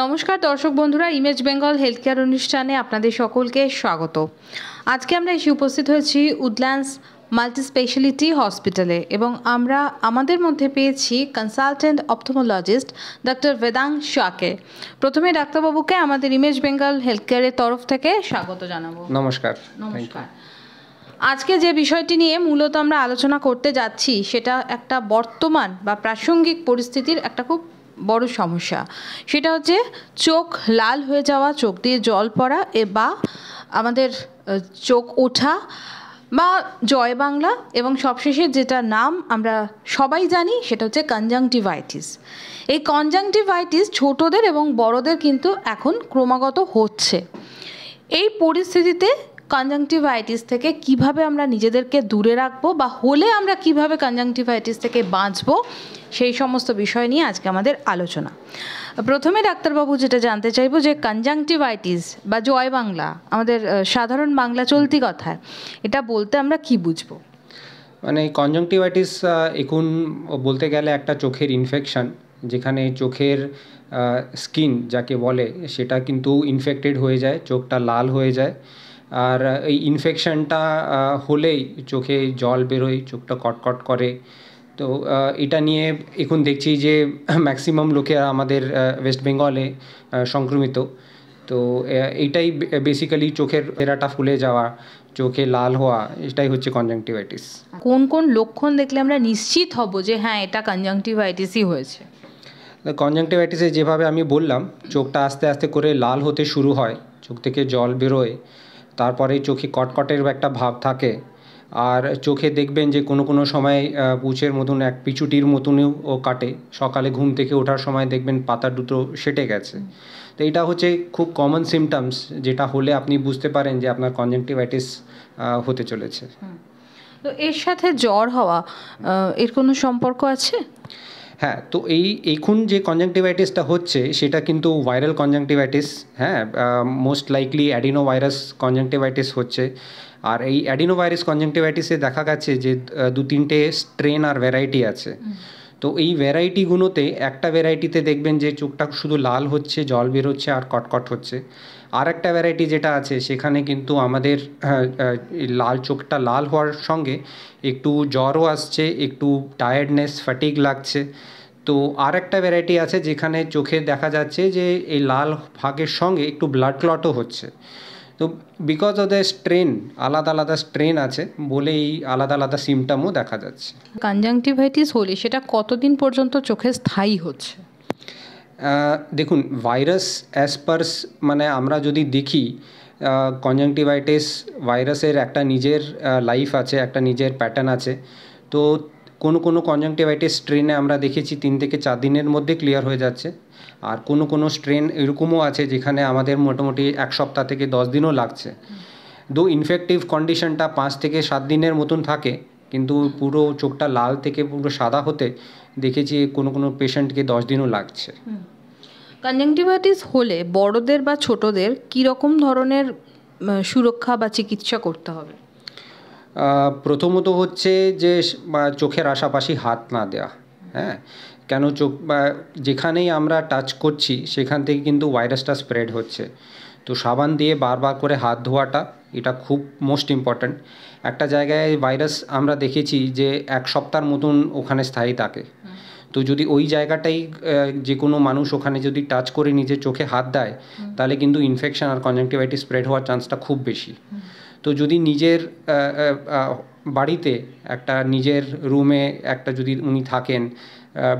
নমস্কার দর্শক বন্ধুরা ইমেজ বেঙ্গল হেলথ কেয়ার অনুষ্ঠানে আপনাদের সকলকে স্বাগত আজকে আমরা এসে উপস্থিত হয়েছি উডল্যান্ডস মাল্টি স্পেশালিটি হসপিটালে এবং আমরা আমাদের মধ্যে পেয়েছি কনসালটেন্ট অপথোমোলজিস্ট ডক্টর বেদাং শাকে প্রথমে ডাক্তারবাবুকে আমাদের ইমেজ বেঙ্গল হেলথ কেয়ারের তরফ থেকে স্বাগত জানাবো নমস্কার নমস্কার আজকে যে বিষয়টি নিয়ে মূলত আমরা আলোচনা করতে যাচ্ছি সেটা একটা বর্তমান বা প্রাসঙ্গিক পরিস্থিতির একটা খুব বড় সমস্যা সেটা হচ্ছে চোখ লাল হয়ে যাওয়া চোখ দিয়ে জল পড়া এ বা আমাদের চোখ ওঠা বা জয় বাংলা এবং সবশেষে যেটা নাম আমরা সবাই জানি সেটা হচ্ছে কনজাংটিভাইটিস এই কনজাংটিভাইটিস ছোটদের এবং বড়দের কিন্তু এখন ক্রমাগত হচ্ছে এই পরিস্থিতিতে কনজাংটিভাইটিস থেকে কিভাবে আমরা নিজেদেরকে দূরে রাখবো বা হলে আমরা কিভাবে কনজাংটিভাইটিস থেকে বাঁচবো সেই সমস্ত বিষয় নিয়ে আজকে আমাদের আলোচনা প্রথমে ডাক্তারবাবু যেটা জানতে চাইবো যে কনজাংটিভাইটিস বা জয় বাংলা আমাদের সাধারণ বাংলা চলতি কথায় এটা বলতে আমরা কি বুঝবো মানে কনজাংটিভাইটিস এখন বলতে গেলে একটা চোখের ইনফেকশান যেখানে চোখের স্কিন যাকে বলে সেটা কিন্তু ইনফেক্টেড হয়ে যায় চোখটা লাল হয়ে যায় আর এই ইনফেকশানটা হলেই চোখে জল বেরোয় চোখটা কটকট করে তো এটা নিয়ে এখন দেখছি যে ম্যাক্সিমাম লোকেরা আমাদের ওয়েস্ট বেঙ্গলে সংক্রমিত তো এইটাই বেসিক্যালি চোখের ফেরাটা ফুলে যাওয়া চোখে লাল হওয়া এটাই হচ্ছে কনজাংটিভাইটিস কোন কোন লক্ষণ দেখলে আমরা নিশ্চিত হব যে হ্যাঁ এটা কনজাংটিভাইটিসই হয়েছে কনজাংটিভাইটিসে যেভাবে আমি বললাম চোখটা আস্তে আস্তে করে লাল হতে শুরু হয় চোখ থেকে জল বেরোয় তারপরে চোখে কটকটের একটা ভাব থাকে আর চোখে দেখবেন যে কোনো কোনো সময় পুচের মতন এক পিচুটির মতনও ও কাটে সকালে ঘুম থেকে ওঠার সময় দেখবেন পাতা দুটো সেটে গেছে তো এটা হচ্ছে খুব কমন সিমটমস যেটা হলে আপনি বুঝতে পারেন যে আপনার কনজেন্টিভাইটিস হতে চলেছে তো এর সাথে জ্বর হওয়া এর কোনো সম্পর্ক আছে হ্যাঁ তো এই এখন যে কনজাংটিভাইটিসটা হচ্ছে সেটা কিন্তু ভাইরাল কনজাংটিভাইটিস হ্যাঁ most likely adenovirus conjunctivitis হচ্ছে আর এই অ্যাডিনো ভাইরাস কনজাংটিভাইটিসে দেখা গেছে যে দু তিনটে স্ট্রেন আর ভ্যারাইটি আছে তো এই ভ্যারাইটিগুলোতে একটা ভ্যারাইটিতে দেখবেন যে চোখটা শুধু লাল হচ্ছে জল বেরোচ্ছে আর কটকট হচ্ছে আরেকটা ভ্যারাইটি যেটা আছে সেখানে কিন্তু আমাদের হ্যাঁ, লাল চোখটা লাল হওয়ার সঙ্গে একটু জ্বরও আসছে একটু টায়ার্ডনেস ফ্যাটিক লাগছে তো আর একটা ভ্যারাইটি আছে যেখানে চোখে দেখা যাচ্ছে যে এই লাল ভাগের সঙ্গে একটু ব্লাড ক্লটও হচ্ছে তো বিকজ অফ দ্য স্ট্রেন আলাদা আলাদা স্ট্রেন আছে বলে এই আলাদা আলাদা সিমটামও দেখা যাচ্ছে কনজাংটিভাইটিস হলে সেটা কতদিন পর্যন্ত চোখে স্থায়ী হচ্ছে দেখুন ভাইরাস অ্যাজ পার্স মানে আমরা যদি দেখি কনজাংটিভাইটিস ভাইরাসের একটা নিজের লাইফ আছে একটা নিজের প্যাটার্ন আছে তো কোনো কোনো কনজাংটিভাইটিস স্ট্রেনে আমরা দেখেছি তিন থেকে চার দিনের মধ্যে ক্লিয়ার হয়ে যাচ্ছে আর কোনো কোনো স্ট্রেন এরকমও আছে যেখানে আমাদের মোটামুটি এক সপ্তাহ থেকে দশ দিনও লাগছে দু ইনফেক্টিভ কন্ডিশনটা পাঁচ থেকে সাত দিনের মতন থাকে কিন্তু পুরো চোখটা লাল থেকে পুরো সাদা হতে দেখেছি কোনো কোনো পেশেন্টকে দশ দিনও লাগছে কনজাংটিভাইটিস হলে বড়দের বা ছোটদের কীরকম ধরনের সুরক্ষা বা চিকিৎসা করতে হবে প্রথমত হচ্ছে যে চোখের আশাপাশি হাত না দেয়া হ্যাঁ কেন চোখ বা যেখানেই আমরা টাচ করছি সেখান থেকে কিন্তু ভাইরাসটা স্প্রেড হচ্ছে তো সাবান দিয়ে বারবার করে হাত ধোয়াটা এটা খুব মোস্ট ইম্পর্ট্যান্ট একটা জায়গায় ভাইরাস আমরা দেখেছি যে এক সপ্তাহের মতন ওখানে স্থায়ী থাকে তো যদি ওই জায়গাটাই যে কোনো মানুষ ওখানে যদি টাচ করে নিজের চোখে হাত দেয় তাহলে কিন্তু ইনফেকশন আর কনজাংটিভাইটিস স্প্রেড হওয়ার চান্সটা খুব বেশি তো যদি নিজের বাড়িতে একটা নিজের রুমে একটা যদি উনি থাকেন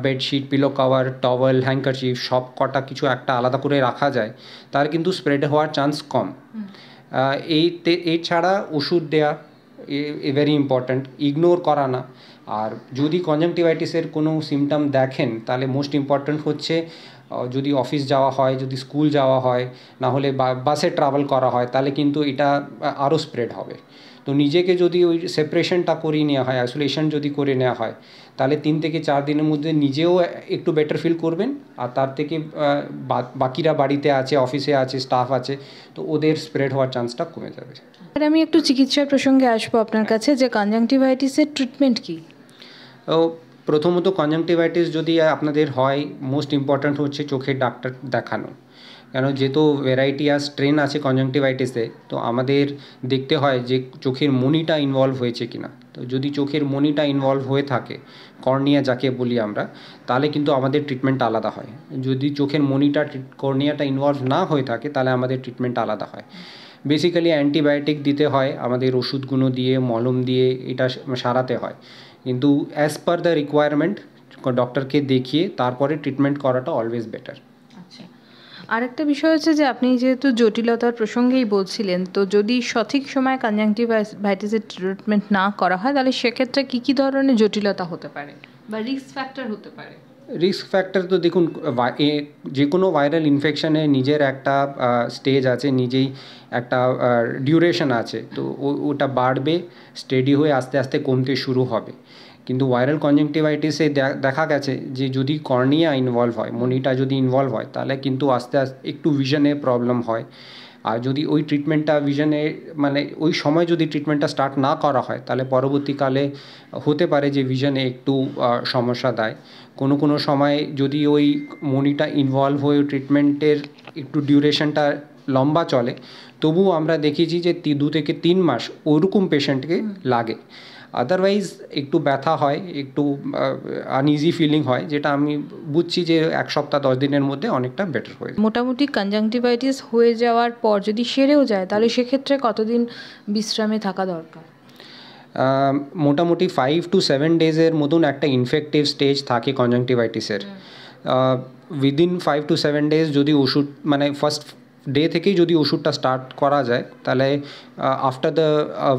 bedsheet pillow cover towel handkerchief সব কটা কিছু একটা আলাদা করে রাখা যায় তার কিন্তু স্প্রেড হওয়ার চান্স কম এই এছাড়া ওষুধ দেয়া ভেরি ইম্পর্ট্যান্ট ইগনোর করা না আর যদি কনজাংটিভাইটিসের কোনো সিমটম দেখেন তাহলে মোস্ট ইম্পর্ট্যান্ট হচ্ছে যদি অফিস যাওয়া হয় যদি স্কুল যাওয়া হয় না হলে বাসে ট্রাভেল করা হয় তাহলে কিন্তু এটা আরও স্প্রেড হবে তো নিজেকে যদি ওই সেপারেশনটা করিয়ে নেওয়া হয় আইসোলেশন যদি করে নেওয়া হয় তাহলে তিন থেকে চার দিনের মধ্যে নিজেও একটু বেটার ফিল করবেন আর তার থেকে বাকিরা বাড়িতে আছে অফিসে আছে স্টাফ আছে তো ওদের স্প্রেড হওয়ার চান্সটা কমে যাবে আমি একটু চিকিৎসার প্রসঙ্গে আসবো আপনার কাছে যে কনজাংটিভাইটিসের ট্রিটমেন্ট কী প্রথমত কনজাংটিভাইটিস যদি আপনাদের হয় মোস্ট ইম্পর্ট্যান্ট হচ্ছে চোখের ডাক্তার দেখানো কেন যেহেতু ভ্যারাইটি আর স্ট্রেন আছে কনজাংটিভাইটিসে তো আমাদের দেখতে হয় যে চোখের মনিটা ইনভলভ হয়েছে কি না তো যদি চোখের মনিটা ইনভলভ হয়ে থাকে কর্নিয়া যাকে বলি আমরা তাহলে কিন্তু আমাদের ট্রিটমেন্ট আলাদা হয় যদি চোখের মনিটা কর্নিয়াটা ইনভলভ না হয়ে থাকে তাহলে আমাদের ট্রিটমেন্ট আলাদা হয় বেসিক্যালি অ্যান্টিবায়োটিক দিতে হয় আমাদের ওষুধগুলো দিয়ে মলম দিয়ে এটা সারাতে হয় কিন্তু অ্যাজ পার দ্য রিকোয়ারমেন্ট ডক্টরকে দেখিয়ে তারপরে ট্রিটমেন্ট করাটা অলওয়েজ বেটার আচ্ছা। আরেকটা বিষয় হচ্ছে যে আপনি যেহেতু জটিলতার প্রসঙ্গেই বলছিলেন তো যদি সঠিক সময়ে কানজাংটিভাইটিসের ট্রিটমেন্ট না করা হয় তাহলে সেক্ষেত্রে কী কী ধরনের জটিলতা হতে পারে বা রিস্ক ফ্যাক্টর হতে পারে রিস্ক ফ্যাক্টর তো দেখুন যে কোনো ভাইরাল ইনফেকশানে নিজের একটা স্টেজ আছে নিজেই একটা ডিউরেশন আছে তো ওটা বাড়বে স্টেডি হয়ে আস্তে আস্তে কমতে শুরু হবে কিন্তু ভাইরাল কনজেংটিভাইটিসে দেখা গেছে যে যদি কর্নিয়া ইনভলভ হয় মনিটা যদি ইনভলভ হয় তাহলে কিন্তু আস্তে আস্তে একটু ভিশনে প্রবলেম হয় আর যদি ওই ট্রিটমেন্টটা ভিশনে মানে ওই সময় যদি ট্রিটমেন্টটা স্টার্ট না করা হয় তাহলে পরবর্তীকালে হতে পারে যে ভিশনে একটু সমস্যা দেয় কোনো কোনো সময় যদি ওই মনিটা ইনভলভ হয়ে ট্রিটমেন্টের একটু ডিউরেশনটা লম্বা চলে তবুও আমরা দেখেছি যে দু থেকে তিন মাস ওরকম পেশেন্টকে লাগে আদারওয়াইজ একটু ব্যথা হয় একটু আনইজি ফিলিং হয় যেটা আমি বুঝছি যে এক সপ্তাহ দশ দিনের মধ্যে অনেকটা বেটার হয়ে মোটামুটি কনজাংটিভাইটিস হয়ে যাওয়ার পর যদি সেরেও যায় তাহলে সেক্ষেত্রে কতদিন বিশ্রামে থাকা দরকার মোটামুটি ফাইভ টু সেভেন ডেজের মতন একটা ইনফেক্টিভ স্টেজ থাকে কনজাংটিভাইটিসের within five to seven days যদি ওষুধ মানে ফার্স্ট ডে থেকেই যদি ওষুধটা স্টার্ট করা যায় তাহলে আফটার দ্য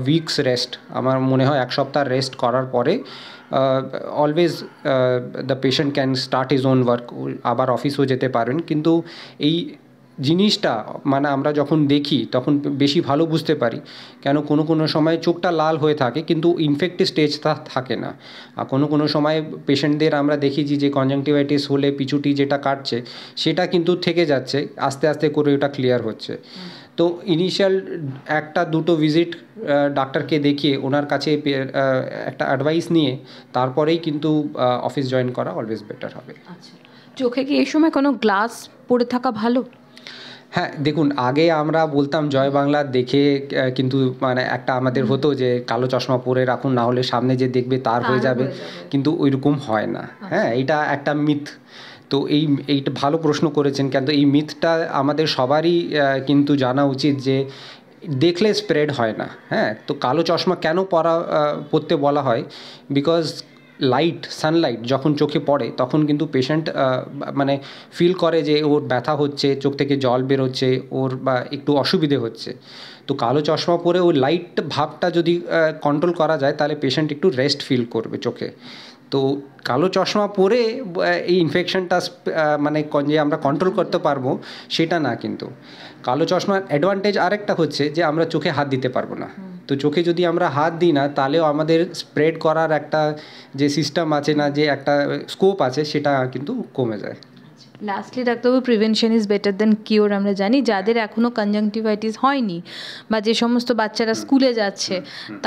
উইকস রেস্ট আমার মনে হয় এক সপ্তাহ রেস্ট করার পরে always the patient can start his own work আবার অফিসেও যেতে পারেন কিন্তু এই জিনিসটা মানে আমরা যখন দেখি তখন বেশি ভালো বুঝতে পারি কেন কোনো কোনো সময় চোখটা লাল হয়ে থাকে কিন্তু ইনফেক্টেড স্টেজটা থাকে না আর কোনো কোনো সময় পেশেন্টদের আমরা দেখেছি যে কনজাংটিভাইটিস হলে পিছুটি যেটা কাটছে সেটা কিন্তু থেকে যাচ্ছে আস্তে আস্তে করে ওটা ক্লিয়ার হচ্ছে তো ইনিশিয়াল একটা দুটো ভিজিট ডাক্তারকে দেখিয়ে ওনার কাছে একটা অ্যাডভাইস নিয়ে তারপরেই কিন্তু অফিস জয়েন করা অলওয়েজ বেটার হবে আচ্ছা। চোখে কি এই সময় কোনো গ্লাস পড়ে থাকা ভালো হ্যাঁ দেখুন আগে আমরা বলতাম জয় বাংলা দেখে কিন্তু মানে একটা আমাদের হতো যে কালো চশমা পরে রাখুন না হলে সামনে যে দেখবে তার হয়ে যাবে কিন্তু ওইরকম হয় না আচ্ছা। হ্যাঁ এটা একটা মিথ তো এই এইটা ভালো প্রশ্ন করেছেন কিন্তু এই মিথটা আমাদের সবারই কিন্তু জানা উচিত যে দেখলে স্প্রেড হয় না হ্যাঁ তো কালো চশমা কেন পরা পরতে বলা হয় বিকজ লাইট সানলাইট যখন চোখে পড়ে তখন কিন্তু পেশেন্ট মানে ফিল করে যে ওর ব্যথা হচ্ছে চোখ থেকে জল বেরোচ্ছে ওর বা একটু অসুবিধে হচ্ছে তো কালো চশমা পরে ওই লাইট ভাবটা যদি কন্ট্রোল করা যায় তাহলে পেশেন্ট একটু রেস্ট ফিল করবে চোখে তো কালো চশমা পরে এই ইনফেকশনটা মানে যে আমরা কন্ট্রোল করতে পারবো সেটা না কিন্তু কালো চশমার অ্যাডভান্টেজ আরেকটা হচ্ছে যে আমরা চোখে হাত দিতে পারবো না তো চোখে যদি আমরা হাত দিই না তাহলেও আমাদের স্প্রেড করার একটা যে সিস্টেম আছে না যে একটা স্কোপ আছে সেটা কিন্তু কমে যায় লাস্টলি ডাক্তারবাবু prevention is better than cure আমরা জানি যাদের এখনও কনজাংটিভাইটিস হয়নি বা যে সমস্ত বাচ্চারা স্কুলে যাচ্ছে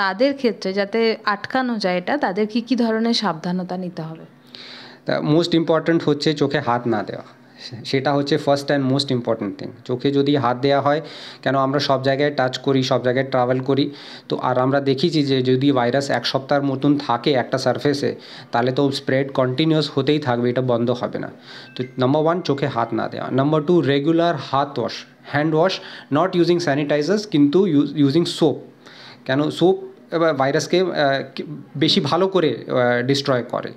তাদের ক্ষেত্রে যাতে আটকানো যায় এটা তাদের কি কি ধরনের সাবধানতা নিতে হবে মোস্ট ইম্পর্ট্যান্ট হচ্ছে চোখে হাত না দেওয়া সেটা হচ্ছে first and most important thing চোখে যদি হাত দেওয়া হয় কেন আমরা সব জায়গায় টাচ করি সব জায়গায় ট্রাভেল করি তো আর আমরা দেখেছি যে যদি ভাইরাস এক সপ্তাহের মতন থাকে একটা সারফেসে তাহলে তো স্প্রেড কন্টিনিউস হতেই থাকবে এটা বন্ধ হবে না তো নাম্বার ওয়ান চোখে হাত না দেওয়া নাম্বার টু রেগুলার হাত wash hand wash not using sanitisers কিন্তু ইউজিং সোপ কেন সোপ ভাইরাসকে বেশি ভালো করে ডিস্ট্রয় করে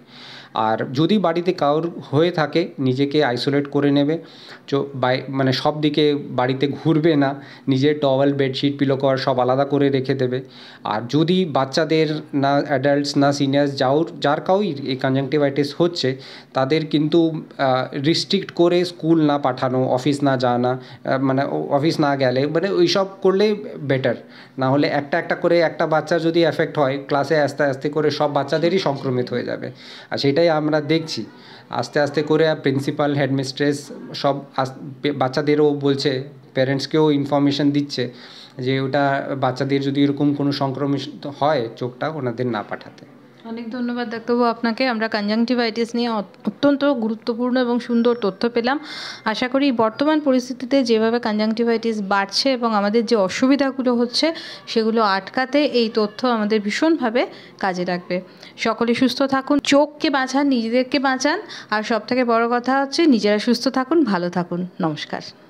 আর যদি বাড়িতে কারোর হয়ে থাকে নিজেকে আইসোলেট করে নেবে চো বাই মানে সব দিকে বাড়িতে ঘুরবে না নিজের টওয়েল বেডশিট পিলো কভার সব আলাদা করে রেখে দেবে আর যদি বাচ্চাদের না অ্যাডাল্টস না সিনিয়র্স যাও যার কাউই এই কনজাংটিভাইটিস হচ্ছে তাদের কিন্তু রিস্ট্রিক্ট করে স্কুল না পাঠানো অফিস না জানা মানে অফিস না গেলে মানে ওইসব করলে বেটার না হলে একটা একটা করে একটা বাচ্চা যদি এফেক্ট হয় ক্লাসে আস্তে আস্তে করে সব বাচ্চাদেরই সংক্রমিত হয়ে যাবে আর সেটা সেটাই আমরা দেখছি আস্তে আস্তে করে প্রিন্সিপাল হেডমিস্ট্রেস সব বাচ্চাদেরও বলছে প্যারেন্টসকেও ইনফরমেশান দিচ্ছে যে ওটা বাচ্চাদের যদি এরকম কোনো সংক্রমিত হয় চোখটা ওনাদের না পাঠাতে অনেক ধন্যবাদ ডাক্তারবাবু আপনাকে আমরা কনজাংটিভাইটিস নিয়ে অত্যন্ত গুরুত্বপূর্ণ এবং সুন্দর তথ্য পেলাম আশা করি বর্তমান পরিস্থিতিতে যেভাবে কনজাংটিভাইটিস বাড়ছে এবং আমাদের যে অসুবিধাগুলো হচ্ছে সেগুলো আটকাতে এই তথ্য আমাদের ভীষণভাবে কাজে লাগবে সকলে সুস্থ থাকুন চোখকে বাঁচান নিজেদেরকে বাঁচান আর সবথেকে বড় কথা হচ্ছে নিজেরা সুস্থ থাকুন ভালো থাকুন নমস্কার